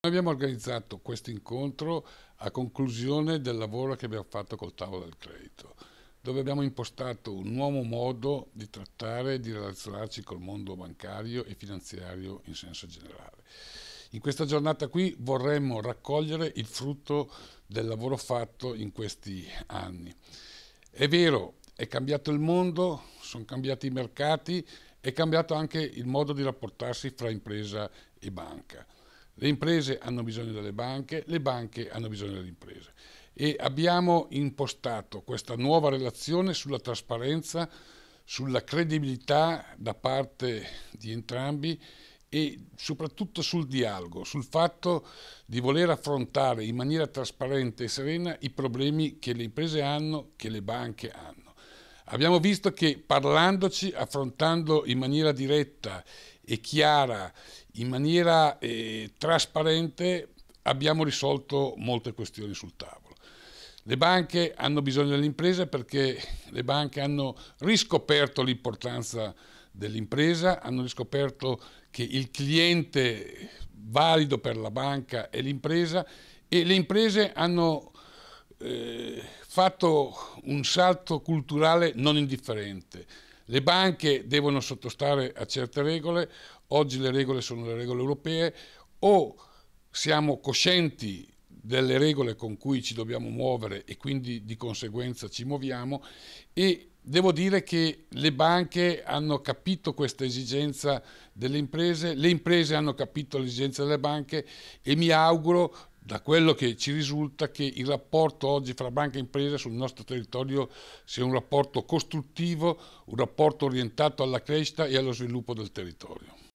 Noi abbiamo organizzato questo incontro a conclusione del lavoro che abbiamo fatto col tavolo del credito, dove abbiamo impostato un nuovo modo di trattare e di relazionarci col mondo bancario e finanziario in senso generale. In questa giornata qui vorremmo raccogliere il frutto del lavoro fatto in questi anni. È vero, è cambiato il mondo, sono cambiati i mercati, è cambiato anche il modo di rapportarsi fra impresa e banca. Le imprese hanno bisogno delle banche, le banche hanno bisogno delle imprese. E abbiamo impostato questa nuova relazione sulla trasparenza, sulla credibilità da parte di entrambi e soprattutto sul dialogo, sul fatto di voler affrontare in maniera trasparente e serena i problemi che le imprese hanno, che le banche hanno. Abbiamo visto che parlandoci, affrontando in maniera diretta e chiara, in maniera eh, trasparente, abbiamo risolto molte questioni sul tavolo. Le banche hanno bisogno dell'impresa perché le banche hanno riscoperto l'importanza dell'impresa, hanno riscoperto che il cliente valido per la banca è l'impresa e le imprese hanno eh, fatto un salto culturale non indifferente. Le banche devono sottostare a certe regole, oggi le regole sono le regole europee, o siamo coscienti delle regole con cui ci dobbiamo muovere e quindi di conseguenza ci muoviamo e devo dire che le banche hanno capito questa esigenza delle imprese, le imprese hanno capito l'esigenza delle banche e mi auguro da quello che ci risulta che il rapporto oggi fra banca e impresa sul nostro territorio sia un rapporto costruttivo, un rapporto orientato alla crescita e allo sviluppo del territorio.